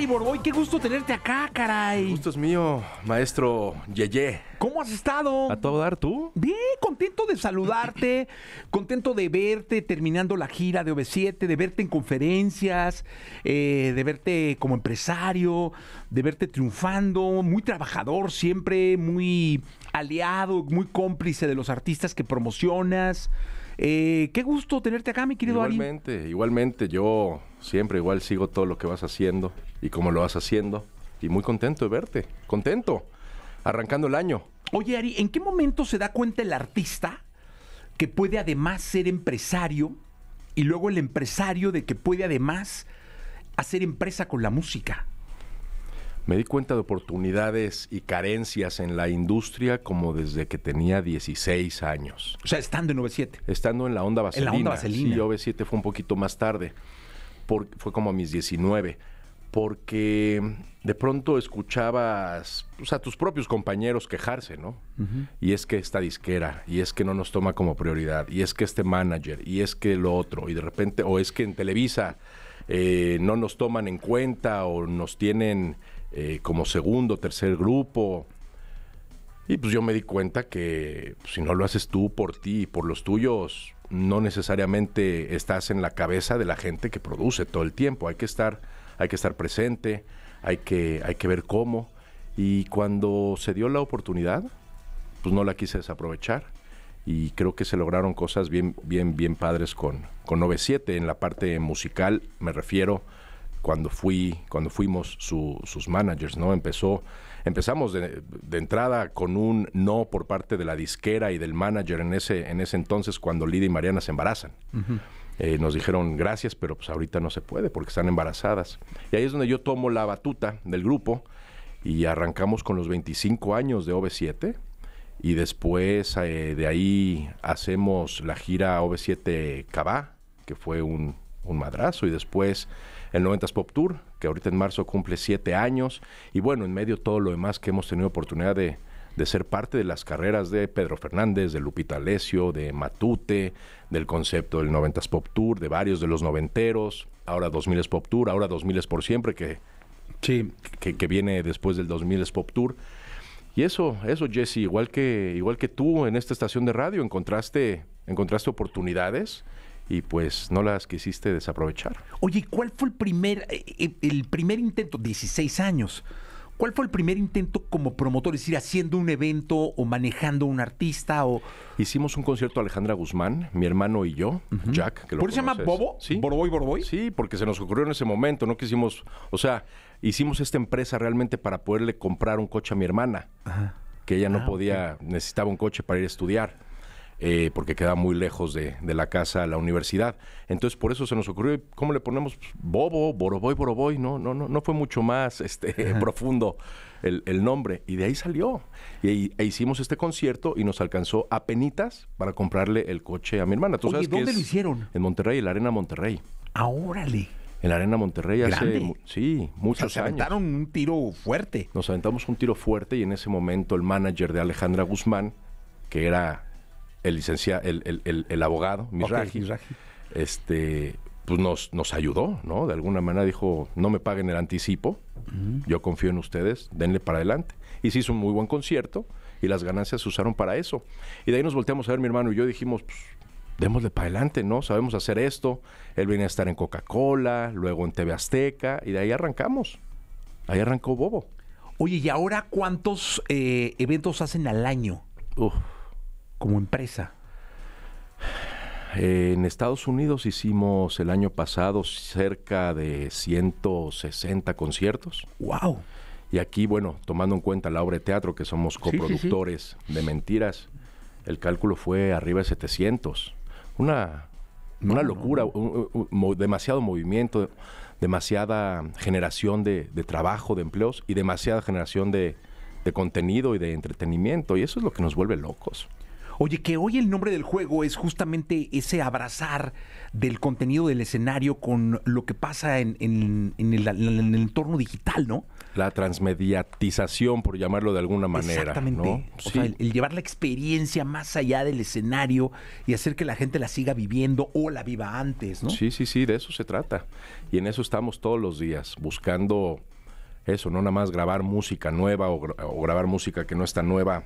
Y Borgoy, qué gusto tenerte acá, caray. Gusto es mío, maestro Yeye. ¿Cómo has estado? A todo dar tú. Bien, contento de saludarte, contento de verte terminando la gira de OV7, de verte en conferencias, eh, de verte como empresario, de verte triunfando, muy trabajador siempre, muy aliado, muy cómplice de los artistas que promocionas. Eh, qué gusto tenerte acá, mi querido Ari. Igualmente, igualmente. Yo siempre igual sigo todo lo que vas haciendo y cómo lo vas haciendo. Y muy contento de verte. Contento. Arrancando el año. Oye, Ari, ¿en qué momento se da cuenta el artista que puede además ser empresario y luego el empresario de que puede además hacer empresa con la música? Me di cuenta de oportunidades y carencias en la industria como desde que tenía 16 años. O sea, estando en OV7. Estando en la onda vaselina. En la onda vaselina. Sí, OV7 fue un poquito más tarde. fue como a mis 19 porque de pronto escuchabas pues, a tus propios compañeros quejarse, ¿no? Y es que esta disquera, y es que no nos toma como prioridad, y es que este manager, y es que lo otro, y de repente, o es que en Televisa eh, no nos toman en cuenta o nos tienen eh, como segundo, tercer grupo. Y pues yo me di cuenta que pues, si no lo haces tú por ti y por los tuyos, no necesariamente estás en la cabeza de la gente que produce todo el tiempo. Hay que estar, hay que estar presente, hay que, hay que ver cómo. Y cuando se dio la oportunidad, pues no la quise desaprovechar. Y creo que se lograron cosas bien, bien, bien padres con, con 97 en la parte musical, me refiero cuando fui, cuando fuimos sus managers, ¿no? Empezó, empezamos de, entrada con un no por parte de la disquera y del manager en ese, en ese entonces cuando Lidia y Mariana se embarazan. Eh, nos dijeron gracias, pero pues ahorita no se puede porque están embarazadas. Y ahí es donde yo tomo la batuta del grupo y arrancamos con los 25 años de OV7 y después eh, de ahí hacemos la gira OV7 Cabá, que fue un, un madrazo y después el 90s Pop Tour, que ahorita en marzo cumple siete años, y bueno, en medio de todo lo demás que hemos tenido oportunidad de, ser parte de las carreras de Pedro Fernández, de Lupita Lesio, de Matute, del concepto del 90s Pop Tour, de varios de los noventeros, ahora 2000s Pop Tour, ahora 2000s por siempre, que, que, viene después del 2000s Pop Tour. Y eso, eso Jesse, igual que, igual que tú en esta estación de radio, encontraste, encontraste oportunidades y pues no las quisiste desaprovechar. Oye, ¿cuál fue el primer, eh, eh, el primer intento? 16 años. ¿Cuál fue el primer intento como promotor? Es decir, haciendo un evento o manejando un artista o. Hicimos un concierto Alejandra Guzmán, mi hermano y yo, Jack. ¿Por eso se llama Bobo? ¿Sí? ¿Borboy Borboy? Sí, porque se nos ocurrió en ese momento, no hicimos, O sea, hicimos esta empresa realmente para poderle comprar un coche a mi hermana. Que ella no ah, podía, necesitaba un coche para ir a estudiar. Eh, porque queda muy lejos de, la casa la universidad. Entonces, por eso se nos ocurrió, ¿cómo le ponemos? Pues, bobo, Boroboy, Boroboy, no, no, no, no fue mucho más este, profundo el, nombre. Y de ahí salió. Y, e hicimos este concierto y nos alcanzó a penitas para comprarle el coche a mi hermana. ¿Tú ¿dónde lo hicieron? En Monterrey, en la Arena Monterrey. Ah, órale en la Arena Monterrey hace sí, muchos años. Nos aventaron un tiro fuerte. Nos aventamos un tiro fuerte y en ese momento el manager de Alejandra Guzmán, que era el licenciado, el, el, el, abogado, Miraji, este, pues nos, nos ayudó, ¿no? De alguna manera dijo, no me paguen el anticipo, yo confío en ustedes, denle para adelante. Y se hizo un muy buen concierto y las ganancias se usaron para eso. Y de ahí nos volteamos a ver mi hermano y yo dijimos, pues, démosle para adelante, ¿no? Sabemos hacer esto. Él venía a estar en Coca-Cola, luego en TV Azteca y de ahí arrancamos. Ahí arrancó Bobo. Oye, ¿y ahora cuántos eh, eventos hacen al año? Uf como empresa? Eh, en Estados Unidos hicimos el año pasado cerca de 160 conciertos. ¡Wow! Y aquí, bueno, tomando en cuenta la obra de teatro, que somos coproductores de Mentiras, el cálculo fue arriba de 700. Una, una locura, demasiado movimiento, demasiada generación de, trabajo, de empleos y demasiada generación de contenido y de entretenimiento. Y eso es lo que nos vuelve locos. Oye, que hoy el nombre del juego es justamente ese abrazar del contenido del escenario con lo que pasa en, el, entorno digital, ¿no? La transmediatización, por llamarlo de alguna manera. Exactamente. O sea, el, llevar la experiencia más allá del escenario y hacer que la gente la siga viviendo o la viva antes, ¿no? Sí, sí, sí, de eso se trata. Y en eso estamos todos los días, buscando eso, no nada más grabar música nueva o, o, grabar música que no está nueva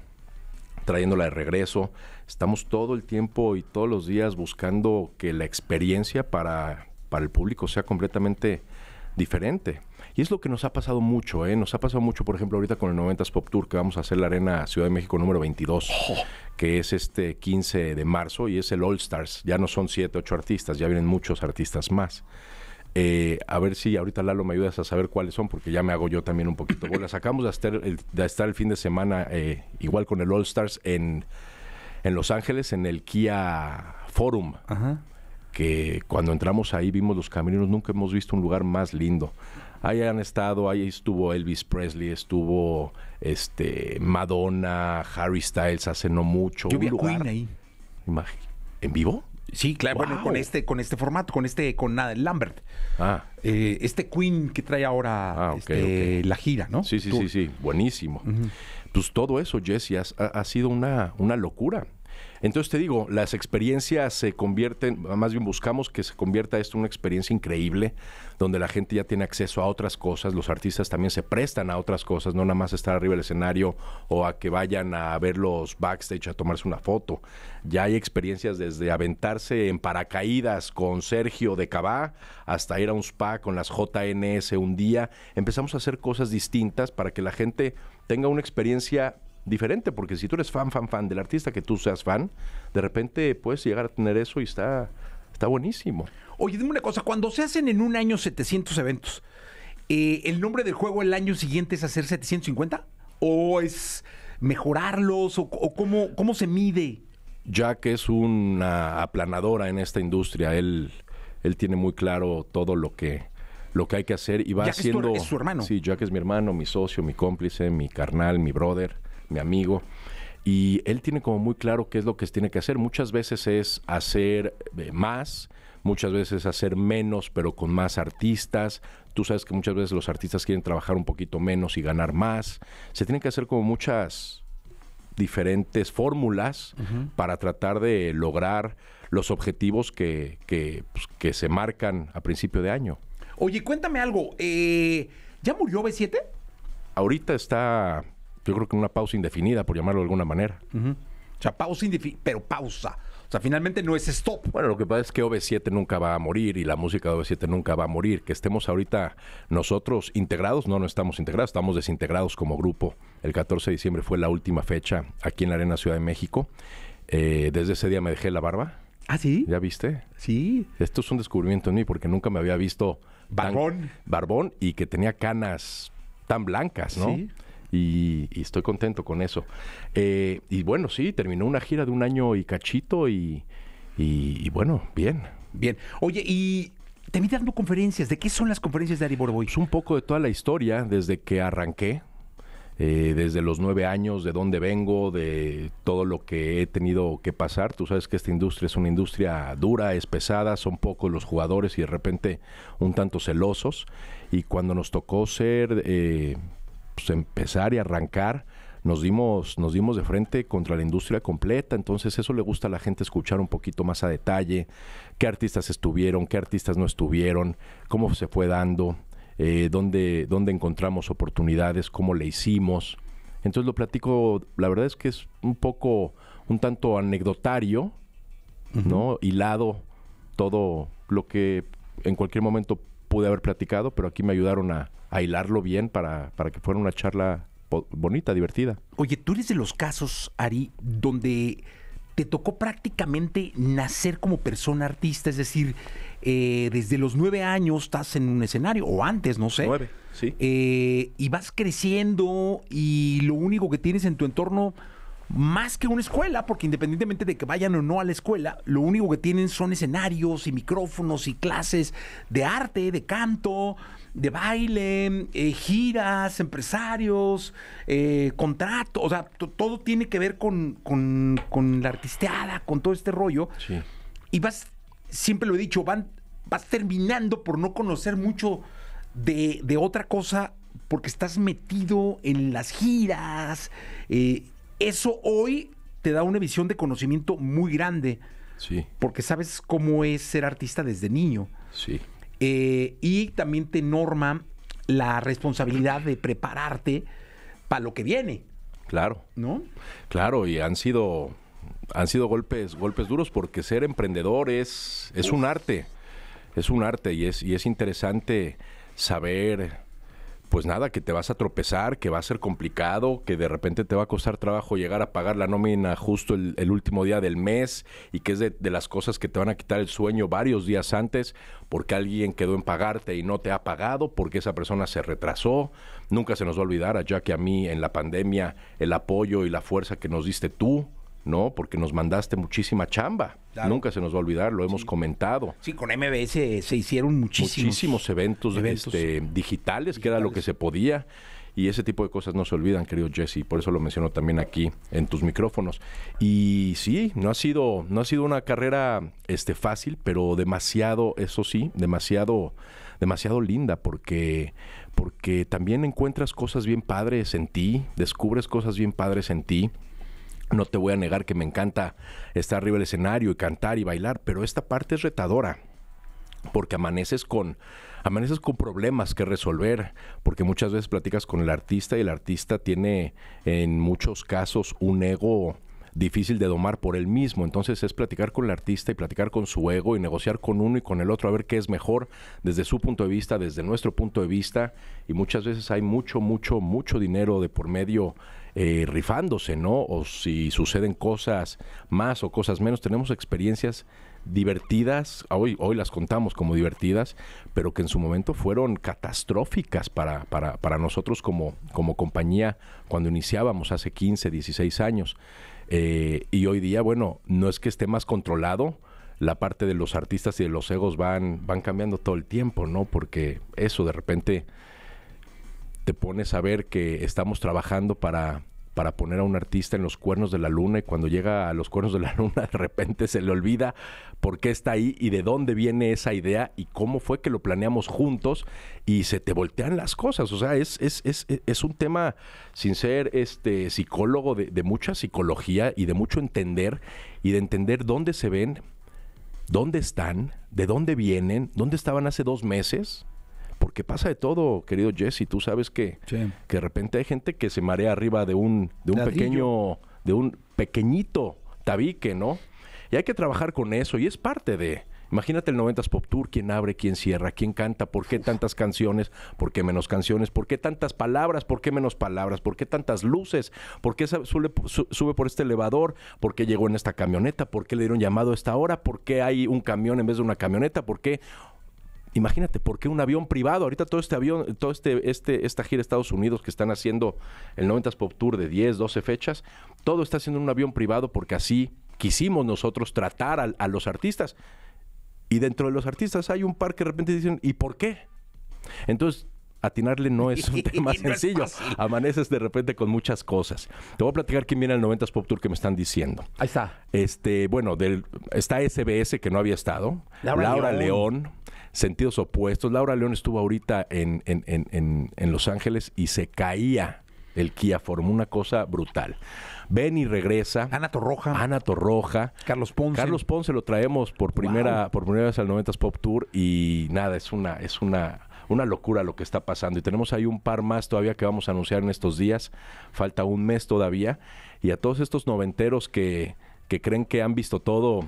trayéndola de regreso. Estamos todo el tiempo y todos los días buscando que la experiencia para, para el público sea completamente diferente. Y es lo que nos ha pasado mucho, ¿eh? Nos ha pasado mucho, por ejemplo, ahorita con el 90s Pop Tour, que vamos a hacer la Arena Ciudad de México número 22, que es este 15 de marzo y es el All Stars. Ya no son 7, 8 artistas, ya vienen muchos artistas más. Eh, a ver si ahorita Lalo me ayudas a saber cuáles son, porque ya me hago yo también un poquito. Bueno, sacamos de estar, el, de estar el fin de semana eh, igual con el All Stars en, en Los Ángeles, en el Kia Forum. Ajá. Que cuando entramos ahí vimos los camerinos, nunca hemos visto un lugar más lindo. Ahí han estado, ahí estuvo Elvis Presley, estuvo este Madonna, Harry Styles hace no mucho. Yo vi ahí. ¿En vivo? Sí, claro. Bueno, con este, con este formato, con este, con nada, Lambert. Ah. Eh, este Queen que trae ahora ah, este, la gira, ¿no? Sí, sí, sí, sí. Buenísimo. Pues todo eso, Jesse, ha, sido una, una locura. Entonces te digo, las experiencias se convierten, ah, más bien buscamos que se convierta esto en una experiencia increíble, donde la gente ya tiene acceso a otras cosas, los artistas también se prestan a otras cosas, no nada más estar arriba del escenario o a que vayan a ver los backstage a tomarse una foto. Ya hay experiencias desde aventarse en paracaídas con Sergio de Cabá hasta ir a un spa con las JNS un día. Empezamos a hacer cosas distintas para que la gente tenga una experiencia diferente, porque si tú eres fan, fan, fan del artista, que tú seas fan, de repente puedes llegar a tener eso y está, está buenísimo. Oye, dime una cosa, cuando se hacen en un año 700 eventos, eh, ¿el nombre del juego el año siguiente es hacer 750? ¿O es mejorarlos? ¿O, cómo, se mide? Jack es una aplanadora en esta industria. Él, él tiene muy claro todo lo que, lo que hay que hacer y va haciendo. es su hermano. Sí, Jack es mi hermano, mi socio, mi cómplice, mi carnal, mi brother mi amigo, y él tiene como muy claro qué es lo que tiene que hacer. Muchas veces es hacer eh, más, muchas veces hacer menos, pero con más artistas. Tú sabes que muchas veces los artistas quieren trabajar un poquito menos y ganar más. Se tienen que hacer como muchas diferentes fórmulas para tratar de lograr los objetivos pues, que, se marcan a principio de año. Oye, cuéntame algo. Eh, ¿Ya murió B7? Ahorita está yo creo que una pausa indefinida, por llamarlo de alguna manera. O sea, pausa indefinida, pero pausa. O sea, finalmente no es stop. Bueno, lo que pasa es que OV7 nunca va a morir y la música de OV7 nunca va a morir. Que estemos ahorita nosotros integrados, no, no estamos integrados, estamos desintegrados como grupo. El 14 de diciembre fue la última fecha aquí en la Arena Ciudad de México. Eh, desde ese día me dejé la barba. ¿Ah, sí? ¿Ya viste? Sí. Esto es un descubrimiento en mí porque nunca me había visto... Barbón. barbón y que tenía canas tan blancas, ¿no? Sí y, estoy contento con eso. Eh, y bueno, sí, terminó una gira de un año y cachito y, bueno, bien. Bien. Oye, y también dando conferencias. ¿De qué son las conferencias de Ari Borboy? Es un poco de toda la historia desde que arranqué. Eh, desde los nueve años, de dónde vengo, de todo lo que he tenido que pasar. Tú sabes que esta industria es una industria dura, es pesada, son pocos los jugadores y de repente un tanto celosos. Y cuando nos tocó ser eh, pues, empezar y arrancar, nos dimos, nos dimos de frente contra la industria completa, entonces eso le gusta a la gente escuchar un poquito más a detalle, qué artistas estuvieron, qué artistas no estuvieron, cómo se fue dando, eh, dónde, dónde encontramos oportunidades, cómo le hicimos. Entonces lo platico, la verdad es que es un poco, un tanto anecdotario, ¿no? Hilado todo lo que en cualquier momento pude haber platicado, pero aquí me ayudaron a, hilarlo bien para, para que fuera una charla bonita, divertida. Oye, tú eres de los casos, Ari, donde te tocó prácticamente nacer como persona artista, es decir, eh, desde los nueve años estás en un escenario, o antes, no sé. Nueve, sí. Eh, y vas creciendo y lo único que tienes en tu entorno más que una escuela, porque independientemente de que vayan o no a la escuela, lo único que tienen son escenarios y micrófonos y clases de arte, de canto, de baile, eh, giras, empresarios, eh, contratos, o sea, todo tiene que ver con, con, la artisteada, con todo este rollo. Sí. Y vas, siempre lo he dicho, van, vas terminando por no conocer mucho de, otra cosa porque estás metido en las giras. Eh, eso hoy te da una visión de conocimiento muy grande. Sí. Porque sabes cómo es ser artista desde niño. Sí. Eh, y también te norma la responsabilidad de prepararte para lo que viene. Claro. ¿No? Claro, y han sido, han sido golpes, golpes duros porque ser emprendedor es, es un arte. Es un arte y es, y es interesante saber pues nada, que te vas a tropezar, que va a ser complicado, que de repente te va a costar trabajo llegar a pagar la nómina justo el, último día del mes y que es de, de, las cosas que te van a quitar el sueño varios días antes porque alguien quedó en pagarte y no te ha pagado, porque esa persona se retrasó. Nunca se nos va a olvidar a Jack a mí en la pandemia el apoyo y la fuerza que nos diste tú ¿no? Porque nos mandaste muchísima chamba. Nunca se nos va a olvidar, lo hemos comentado. Sí, con MBS se hicieron muchísimos, eventos, este, digitales, que era lo que se podía. Y ese tipo de cosas no se olvidan, querido Jesse, por eso lo menciono también aquí en tus micrófonos. Y sí, no ha sido, no ha sido una carrera este, fácil, pero demasiado, eso sí, demasiado, demasiado linda, porque, porque también encuentras cosas bien padres en ti, descubres cosas bien padres en ti no te voy a negar que me encanta estar arriba del escenario y cantar y bailar, pero esta parte es retadora porque amaneces con amaneces con problemas que resolver, porque muchas veces platicas con el artista y el artista tiene en muchos casos un ego difícil de domar por él mismo. Entonces es platicar con el artista y platicar con su ego y negociar con uno y con el otro a ver qué es mejor desde su punto de vista, desde nuestro punto de vista. Y muchas veces hay mucho, mucho, mucho dinero de por medio eh, rifándose, ¿no? O si suceden cosas más o cosas menos. Tenemos experiencias divertidas, hoy, hoy las contamos como divertidas, pero que en su momento fueron catastróficas para, para, nosotros como, como compañía cuando iniciábamos hace 15, 16 años. Eh, y hoy día, bueno, no es que esté más controlado, la parte de los artistas y de los egos van, van cambiando todo el tiempo, ¿no? Porque eso de repente te pones a ver que estamos trabajando para para poner a un artista en los cuernos de la luna y cuando llega a los cuernos de la luna de repente se le olvida por qué está ahí y de dónde viene esa idea y cómo fue que lo planeamos juntos y se te voltean las cosas. O sea, es, es, es, es un tema, sin ser este psicólogo, de, de mucha psicología y de mucho entender y de entender dónde se ven, dónde están, de dónde vienen, dónde estaban hace dos meses porque pasa de todo, querido Jesse. Tú sabes que, que de repente hay gente que se marea arriba de un, de un pequeño, de un pequeñito tabique, ¿no? Y hay que trabajar con eso y es parte de... Imagínate el 90s Pop Tour, quién abre, quién cierra, quién canta, por qué tantas canciones, por qué menos canciones, por qué tantas palabras, por qué menos palabras, por qué tantas luces, por qué sube, sube por este elevador, por qué llegó en esta camioneta, por qué le dieron llamado a esta hora, por qué hay un camión en vez de una camioneta, por qué Imagínate, ¿por qué un avión privado? Ahorita todo este avión, todo este, este, esta gira de Estados Unidos que están haciendo el 90s Pop Tour de 10, 12 fechas, todo está haciendo un avión privado porque así quisimos nosotros tratar a, los artistas. Y dentro de los artistas hay un par que de repente dicen, ¿y por qué? Entonces, atinarle no es un tema sencillo. Amaneces de repente con muchas cosas. Te voy a platicar quién viene al 90s Pop Tour que me están diciendo. Ahí está. Este, bueno, del, está SBS que no había estado. Laura, León sentidos opuestos. Laura León estuvo ahorita en, en, en, en Los Ángeles y se caía el Kia Formó una cosa brutal. Ven y regresa. Ana Torroja. Ana Torroja. Carlos Ponce. Carlos Ponce lo traemos por primera, por primera vez al 90 Pop Tour y nada, es una, es una, una locura lo que está pasando. Y tenemos ahí un par más todavía que vamos a anunciar en estos días. Falta un mes todavía. Y a todos estos noventeros que, que creen que han visto todo,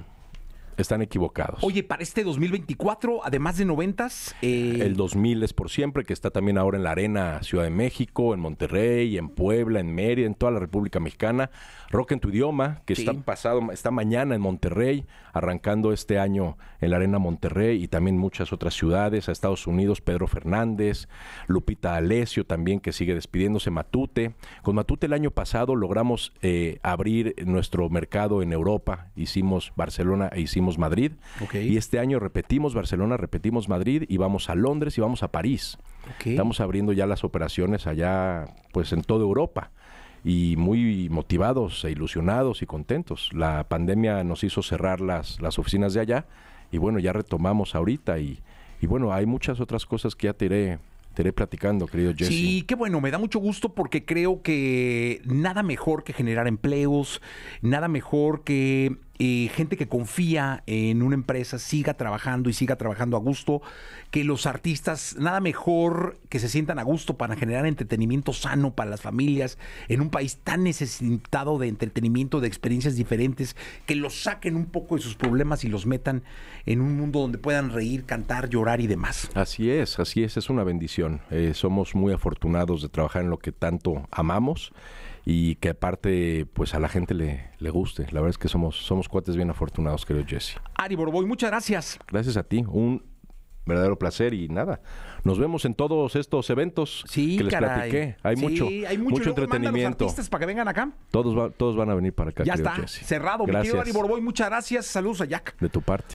están equivocados. Oye, para este 2024, además de noventas... Eh, el 2000 es por siempre, que está también ahora en la Arena Ciudad de México, en Monterrey, en Puebla, en Mérida, en toda la República Mexicana. Rock en tu idioma, que está pasado, está mañana en Monterrey, arrancando este año en la Arena Monterrey y también muchas otras ciudades, a Estados Unidos, Pedro Fernández, Lupita Alesio también, que sigue despidiéndose, Matute. Con Matute el año pasado logramos eh, abrir nuestro mercado en Europa, hicimos Barcelona e hicimos Madrid. Y este año repetimos Barcelona, repetimos Madrid y vamos a Londres y vamos a París. Estamos abriendo ya las operaciones allá, pues en toda Europa y muy motivados e ilusionados y contentos. La pandemia nos hizo cerrar las, las oficinas de allá y bueno, ya retomamos ahorita y, bueno, hay muchas otras cosas que ya te te iré platicando, querido Jesse. Sí, qué bueno, me da mucho gusto porque creo que nada mejor que generar empleos, nada mejor que y eh, gente que confía en una empresa siga trabajando y siga trabajando a gusto, que los artistas, nada mejor que se sientan a gusto para generar entretenimiento sano para las familias en un país tan necesitado de entretenimiento, de experiencias diferentes, que los saquen un poco de sus problemas y los metan en un mundo donde puedan reír, cantar, llorar y demás. Así es, así es, es una bendición. Eh, somos muy afortunados de trabajar en lo que tanto amamos y que aparte pues a la gente le, le guste. La verdad es que somos, somos cuates bien afortunados, creo Jesse. Ari Borboy, muchas gracias. Gracias a ti, un verdadero placer y nada. Nos vemos en todos estos eventos que les platiqué. Hay mucho, hay mucho, entretenimiento. artistas para que vengan acá. Todos, todos van a venir para acá. Ya está, cerrado. Gracias. Mi querido Ari Borboy, muchas gracias. Saludos a Jack. De tu parte.